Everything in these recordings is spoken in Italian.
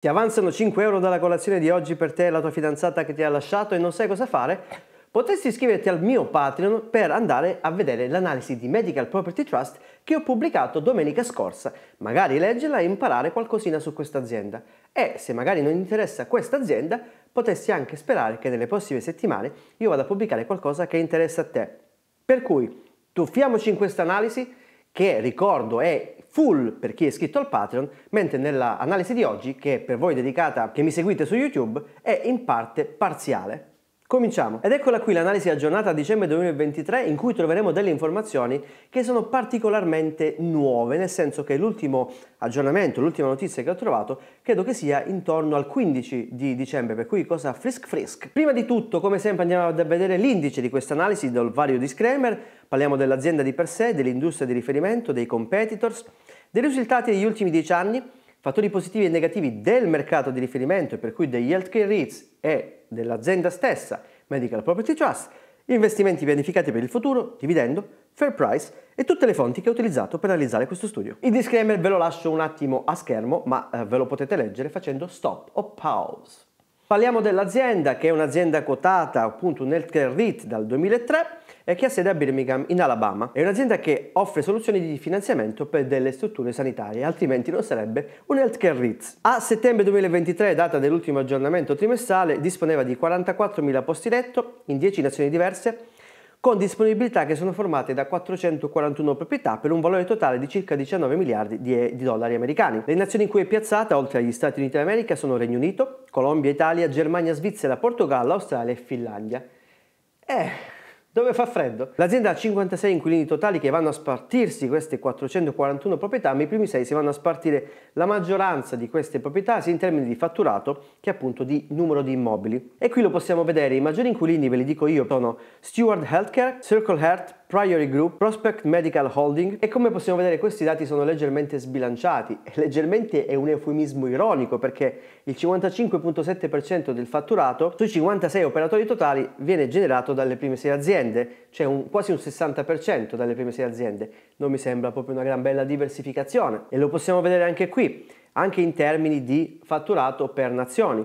Ti avanzano 5 euro dalla colazione di oggi per te e la tua fidanzata che ti ha lasciato e non sai cosa fare? Potresti iscriverti al mio Patreon per andare a vedere l'analisi di Medical Property Trust che ho pubblicato domenica scorsa, magari leggerla e imparare qualcosina su questa azienda. E se magari non interessa questa azienda, potresti anche sperare che nelle prossime settimane io vada a pubblicare qualcosa che interessa a te. Per cui, tuffiamoci in questa analisi che, ricordo, è full per chi è iscritto al Patreon, mentre nell'analisi di oggi, che è per voi dedicata, che mi seguite su YouTube, è in parte parziale Cominciamo. Ed eccola qui l'analisi aggiornata a dicembre 2023 in cui troveremo delle informazioni che sono particolarmente nuove, nel senso che l'ultimo aggiornamento, l'ultima notizia che ho trovato, credo che sia intorno al 15 di dicembre, per cui cosa frisk frisk. Prima di tutto, come sempre, andiamo a vedere l'indice di questa analisi dal vario disclaimer, parliamo dell'azienda di per sé, dell'industria di riferimento, dei competitors, dei risultati degli ultimi 10 anni, fattori positivi e negativi del mercato di riferimento e per cui degli healthcare REITs e dell'azienda stessa, Medical Property Trust, investimenti pianificati per il futuro, dividendo, fair price e tutte le fonti che ho utilizzato per realizzare questo studio. Il disclaimer ve lo lascio un attimo a schermo, ma eh, ve lo potete leggere facendo stop o pause. Parliamo dell'azienda che è un'azienda quotata appunto nel REIT dal 2003 e che ha sede a Birmingham in Alabama. È un'azienda che offre soluzioni di finanziamento per delle strutture sanitarie, altrimenti non sarebbe un healthcare REIT. A settembre 2023, data dell'ultimo aggiornamento trimestrale, disponeva di 44.000 posti letto in 10 nazioni diverse con disponibilità che sono formate da 441 proprietà per un valore totale di circa 19 miliardi di, eh, di dollari americani. Le nazioni in cui è piazzata, oltre agli Stati Uniti d'America, sono Regno Unito, Colombia, Italia, Germania, Svizzera, Portogallo, Australia e Finlandia. Eh, dove fa freddo. L'azienda ha 56 inquilini totali che vanno a spartirsi queste 441 proprietà, ma i primi 6 si vanno a spartire la maggioranza di queste proprietà sia in termini di fatturato che appunto di numero di immobili. E qui lo possiamo vedere, i maggiori inquilini ve li dico io sono Steward Healthcare, Circle Heart, Priory Group, Prospect Medical Holding e come possiamo vedere questi dati sono leggermente sbilanciati. E leggermente è un eufemismo ironico perché il 55.7% del fatturato sui 56 operatori totali viene generato dalle prime 6 aziende, cioè un, quasi un 60% dalle prime 6 aziende. Non mi sembra proprio una gran bella diversificazione e lo possiamo vedere anche qui, anche in termini di fatturato per nazioni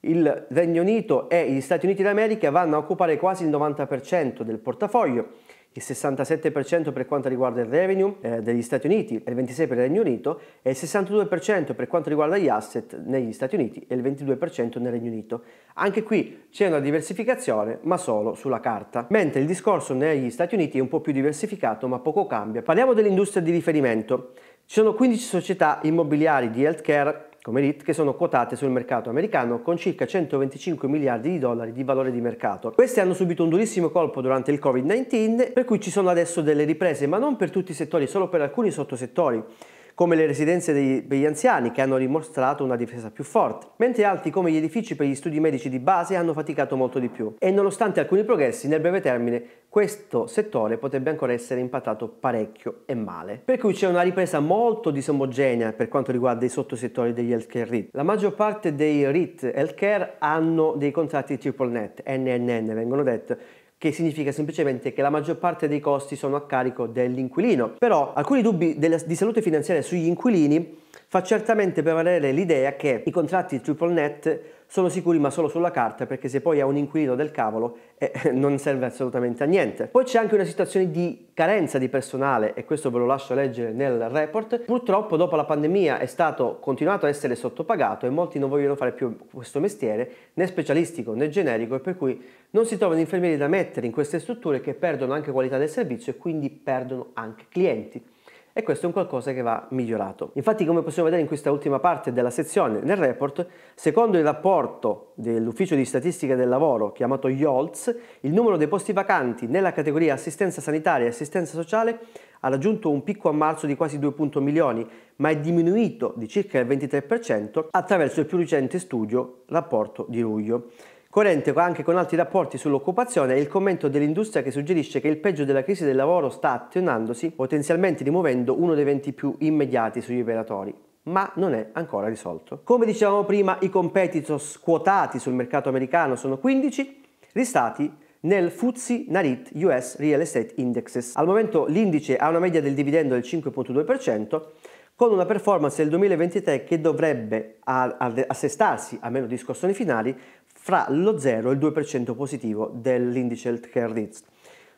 il Regno Unito e gli Stati Uniti d'America vanno a occupare quasi il 90% del portafoglio, il 67% per quanto riguarda il revenue eh, degli Stati Uniti il 26% per il Regno Unito e il 62% per quanto riguarda gli asset negli Stati Uniti e il 22% nel Regno Unito. Anche qui c'è una diversificazione ma solo sulla carta, mentre il discorso negli Stati Uniti è un po' più diversificato ma poco cambia. Parliamo dell'industria di riferimento. Ci sono 15 società immobiliari di healthcare come REIT che sono quotate sul mercato americano con circa 125 miliardi di dollari di valore di mercato. Queste hanno subito un durissimo colpo durante il Covid-19 per cui ci sono adesso delle riprese ma non per tutti i settori, solo per alcuni sottosettori come le residenze per gli anziani che hanno dimostrato una difesa più forte, mentre altri come gli edifici per gli studi medici di base hanno faticato molto di più. E nonostante alcuni progressi, nel breve termine questo settore potrebbe ancora essere impattato parecchio e male. Per cui c'è una ripresa molto disomogenea per quanto riguarda i sottosettori degli healthcare REIT. La maggior parte dei REIT healthcare hanno dei contratti triple net, NNN vengono detti, che significa semplicemente che la maggior parte dei costi sono a carico dell'inquilino. Però alcuni dubbi della, di salute finanziaria sugli inquilini fa certamente prevalere l'idea che i contratti triple net sono sicuri ma solo sulla carta perché se poi ha un inquilino del cavolo eh, non serve assolutamente a niente. Poi c'è anche una situazione di carenza di personale e questo ve lo lascio leggere nel report. Purtroppo dopo la pandemia è stato continuato a essere sottopagato e molti non vogliono fare più questo mestiere né specialistico né generico e per cui non si trovano infermieri da mettere in queste strutture che perdono anche qualità del servizio e quindi perdono anche clienti e questo è un qualcosa che va migliorato. Infatti come possiamo vedere in questa ultima parte della sezione nel report, secondo il rapporto dell'Ufficio di Statistica del Lavoro chiamato YOLTS, il numero dei posti vacanti nella categoria assistenza sanitaria e assistenza sociale ha raggiunto un picco a marzo di quasi 2,1 milioni, ma è diminuito di circa il 23% attraverso il più recente studio rapporto di luglio. Coerente anche con altri rapporti sull'occupazione è il commento dell'industria che suggerisce che il peggio della crisi del lavoro sta attenuandosi, potenzialmente rimuovendo uno dei venti più immediati sugli operatori ma non è ancora risolto. Come dicevamo prima, i competitors quotati sul mercato americano sono 15, listati nel FTSE Narit US Real Estate Indexes. Al momento l'indice ha una media del dividendo del 5.2%, con una performance del 2023 che dovrebbe assestarsi, a meno di scossoni finali, fra lo 0 e il 2% positivo dell'indice healthcare REITs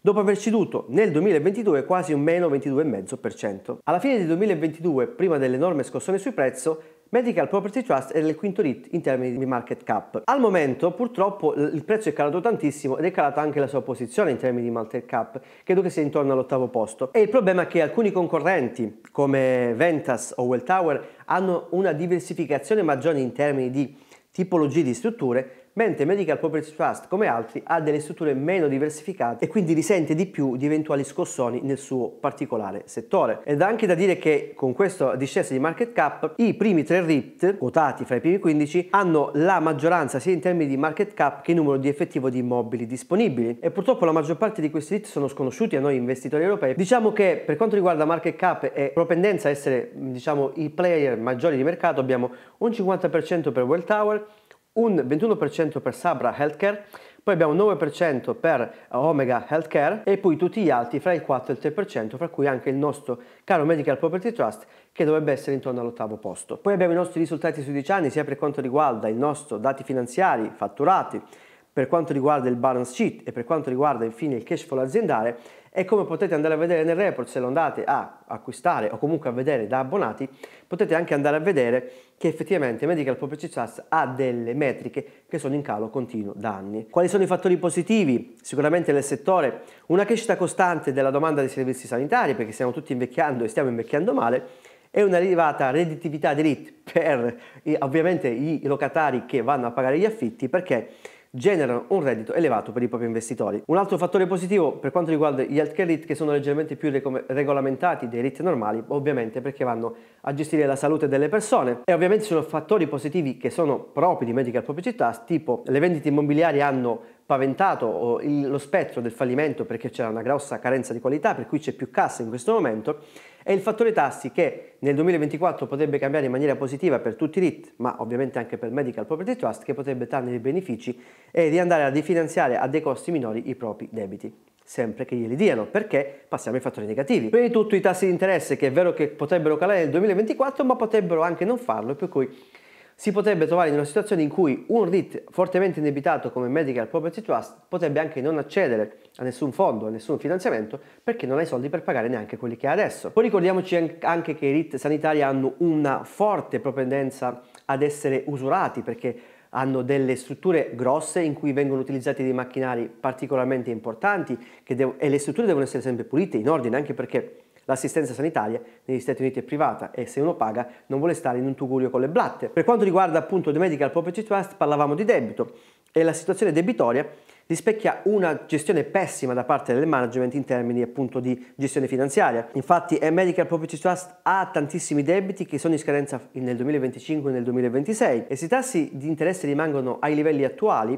dopo aver ceduto nel 2022 quasi un meno 22,5%. Alla fine del 2022, prima dell'enorme scossone sui prezzi, Medical Property Trust era il quinto REIT in termini di market cap. Al momento purtroppo il prezzo è calato tantissimo ed è calata anche la sua posizione in termini di market cap, credo che sia intorno all'ottavo posto. E il problema è che alcuni concorrenti come Ventas o Welltower hanno una diversificazione maggiore in termini di tipologie di strutture mentre Medical Property Trust, come altri, ha delle strutture meno diversificate e quindi risente di più di eventuali scossoni nel suo particolare settore. Ed anche da dire che con questa discesa di market cap, i primi tre RIT, quotati fra i primi 15, hanno la maggioranza sia in termini di market cap che in numero di effettivo di immobili disponibili. E purtroppo la maggior parte di questi RIT sono sconosciuti a noi investitori europei. Diciamo che per quanto riguarda market cap e propendenza a essere, diciamo, i player maggiori di mercato, abbiamo un 50% per Well Tower, un 21% per Sabra Healthcare, poi abbiamo un 9% per eh, Omega Healthcare e poi tutti gli altri fra il 4 e il 3%, fra cui anche il nostro caro Medical Property Trust che dovrebbe essere intorno all'ottavo posto. Poi abbiamo i nostri risultati sui 10 anni sia per quanto riguarda i nostri dati finanziari, fatturati, per quanto riguarda il balance sheet e per quanto riguarda infine il cash flow aziendale e come potete andare a vedere nel report se lo andate a acquistare o comunque a vedere da abbonati potete anche andare a vedere che effettivamente Medical Property Trust ha delle metriche che sono in calo continuo da anni. Quali sono i fattori positivi? Sicuramente nel settore una crescita costante della domanda dei servizi sanitari perché stiamo tutti invecchiando e stiamo invecchiando male e un'elevata redditività di RIT per ovviamente i locatari che vanno a pagare gli affitti perché generano un reddito elevato per i propri investitori. Un altro fattore positivo per quanto riguarda gli healthcare REIT che sono leggermente più regolamentati dei REIT normali, ovviamente perché vanno a gestire la salute delle persone e ovviamente sono fattori positivi che sono propri di Medical Property Trust, tipo le vendite immobiliari hanno paventato lo spettro del fallimento perché c'era una grossa carenza di qualità, per cui c'è più cassa in questo momento, è il fattore tassi che nel 2024 potrebbe cambiare in maniera positiva per tutti i RIT, ma ovviamente anche per Medical Property Trust, che potrebbe trarne dei benefici e di andare a rifinanziare a dei costi minori i propri debiti sempre che glieli diano, perché passiamo ai fattori negativi. Prima di tutto i tassi di interesse, che è vero che potrebbero calare nel 2024, ma potrebbero anche non farlo, per cui si potrebbe trovare in una situazione in cui un REIT fortemente indebitato come Medical Property Trust potrebbe anche non accedere a nessun fondo, a nessun finanziamento, perché non hai soldi per pagare neanche quelli che ha adesso. Poi ricordiamoci anche che i REIT sanitari hanno una forte propendenza ad essere usurati, perché hanno delle strutture grosse in cui vengono utilizzati dei macchinari particolarmente importanti e le strutture devono essere sempre pulite, in ordine, anche perché L'assistenza sanitaria negli Stati Uniti è privata e se uno paga non vuole stare in un tugurio con le blatte. Per quanto riguarda appunto The Medical Property Trust parlavamo di debito e la situazione debitoria rispecchia una gestione pessima da parte del management in termini appunto di gestione finanziaria. Infatti e eh, Medical Property Trust ha tantissimi debiti che sono in scadenza nel 2025 e nel 2026 e se i tassi di interesse rimangono ai livelli attuali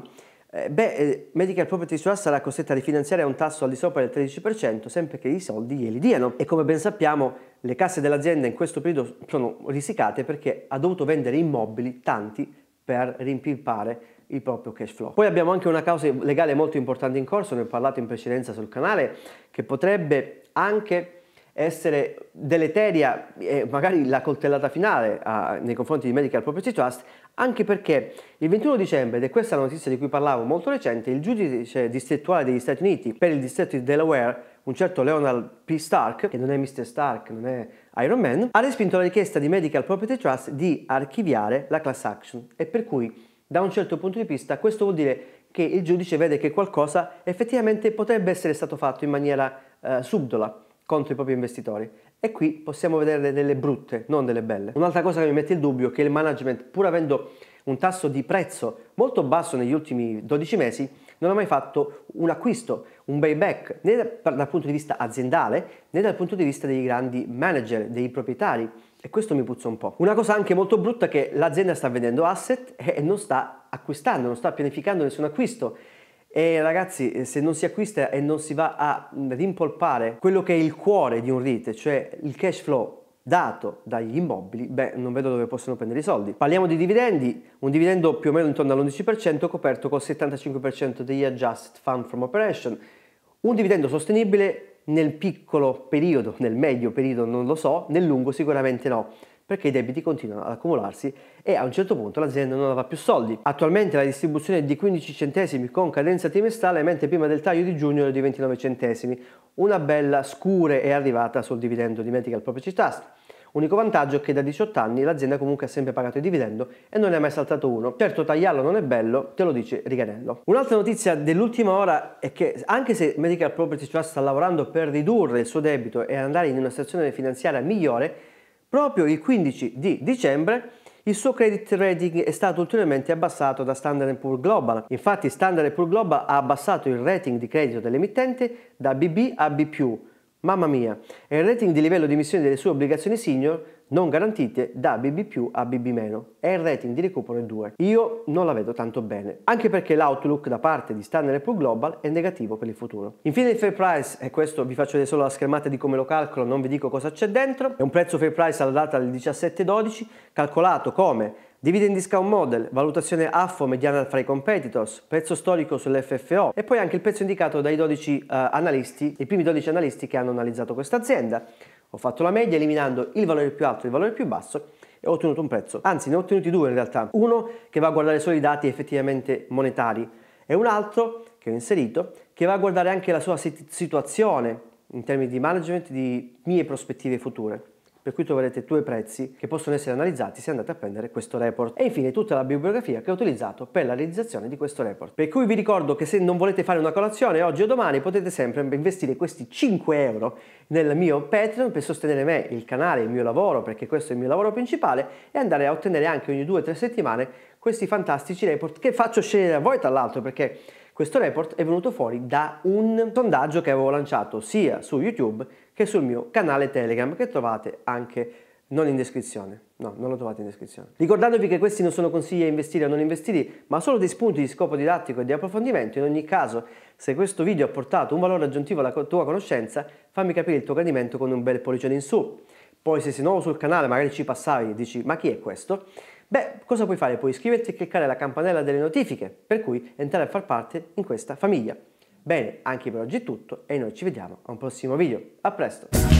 eh, beh, eh, Medical Property Trust sarà costretta a rifinanziare a un tasso al di sopra del 13%, sempre che i soldi glieli diano. E come ben sappiamo, le casse dell'azienda in questo periodo sono risicate perché ha dovuto vendere immobili, tanti, per rimpilpare il proprio cash flow. Poi abbiamo anche una causa legale molto importante in corso, ne ho parlato in precedenza sul canale, che potrebbe anche essere deleteria e eh, magari la coltellata finale a, nei confronti di Medical Property Trust, anche perché il 21 dicembre, ed è questa la notizia di cui parlavo molto recente, il giudice distrettuale degli Stati Uniti per il distretto di Delaware, un certo Leonard P. Stark, che non è Mr. Stark, non è Iron Man, ha respinto la richiesta di Medical Property Trust di archiviare la class action e per cui da un certo punto di vista questo vuol dire che il giudice vede che qualcosa effettivamente potrebbe essere stato fatto in maniera eh, subdola contro i propri investitori. E qui possiamo vedere delle brutte, non delle belle. Un'altra cosa che mi mette il dubbio è che il management, pur avendo un tasso di prezzo molto basso negli ultimi 12 mesi, non ha mai fatto un acquisto, un payback, né dal punto di vista aziendale né dal punto di vista dei grandi manager, dei proprietari. E questo mi puzza un po'. Una cosa anche molto brutta è che l'azienda sta vendendo asset e non sta acquistando, non sta pianificando nessun acquisto e ragazzi, eh, se non si acquista e non si va a rimpolpare quello che è il cuore di un REIT, cioè il cash flow dato dagli immobili, beh, non vedo dove possono prendere i soldi. Parliamo di dividendi, un dividendo più o meno intorno all'11% coperto col 75% degli adjusted fund from operation, un dividendo sostenibile nel piccolo periodo, nel medio periodo non lo so, nel lungo sicuramente no perché i debiti continuano ad accumularsi e a un certo punto l'azienda non aveva più soldi. Attualmente la distribuzione è di 15 centesimi con cadenza trimestrale, mentre prima del taglio di giugno era di 29 centesimi. Una bella scure è arrivata sul dividendo di Medical Property Trust. Unico vantaggio è che da 18 anni l'azienda comunque ha sempre pagato il dividendo e non ne ha mai saltato uno. Certo tagliarlo non è bello, te lo dice Riganello. Un'altra notizia dell'ultima ora è che anche se Medical Property Trust sta lavorando per ridurre il suo debito e andare in una situazione finanziaria migliore, Proprio il 15 di dicembre il suo credit rating è stato ulteriormente abbassato da Standard Poor's Global. Infatti Standard Poor's Global ha abbassato il rating di credito dell'emittente da BB a B+, Mamma mia, è il rating di livello di emissione delle sue obbligazioni senior non garantite da BB più a BB-, meno. è il rating di recupero 2. Io non la vedo tanto bene, anche perché l'outlook da parte di Standard Poor's Global è negativo per il futuro. Infine il fair price, e questo vi faccio vedere solo la schermata di come lo calcolo, non vi dico cosa c'è dentro, è un prezzo fair price alla data del 17-12, calcolato come Dividend discount model, valutazione AFO mediana fra i competitors, prezzo storico sull'FFO e poi anche il prezzo indicato dai 12 uh, eh, analisti, i primi 12 analisti che hanno analizzato questa azienda. Ho fatto la media eliminando il valore più alto e il valore più basso e ho ottenuto un prezzo. Anzi, ne ho ottenuti due in realtà. Uno che va a guardare solo i dati effettivamente monetari e un altro che ho inserito che va a guardare anche la sua situazione in termini di management di mie prospettive future per cui troverete due prezzi che possono essere analizzati se andate a prendere questo report e infine tutta la bibliografia che ho utilizzato per la realizzazione di questo report per cui vi ricordo che se non volete fare una colazione oggi o domani potete sempre investire questi 5 euro nel mio Patreon per sostenere me, il canale, il mio lavoro perché questo è il mio lavoro principale e andare a ottenere anche ogni 2-3 settimane questi fantastici report che faccio scegliere a voi tra l'altro perché questo report è venuto fuori da un sondaggio che avevo lanciato sia su YouTube che sul mio canale Telegram che trovate anche non in descrizione. No, non lo trovate in descrizione. Ricordandovi che questi non sono consigli a investire o non investire, ma solo dei spunti di scopo didattico e di approfondimento. In ogni caso, se questo video ha portato un valore aggiuntivo alla tua conoscenza, fammi capire il tuo gradimento con un bel pollicione in su. Poi se sei nuovo sul canale, magari ci passavi e dici ma chi è questo? Beh, cosa puoi fare? Puoi iscriverti e cliccare la campanella delle notifiche, per cui entrare a far parte in questa famiglia. Bene, anche per oggi è tutto e noi ci vediamo a un prossimo video. A presto!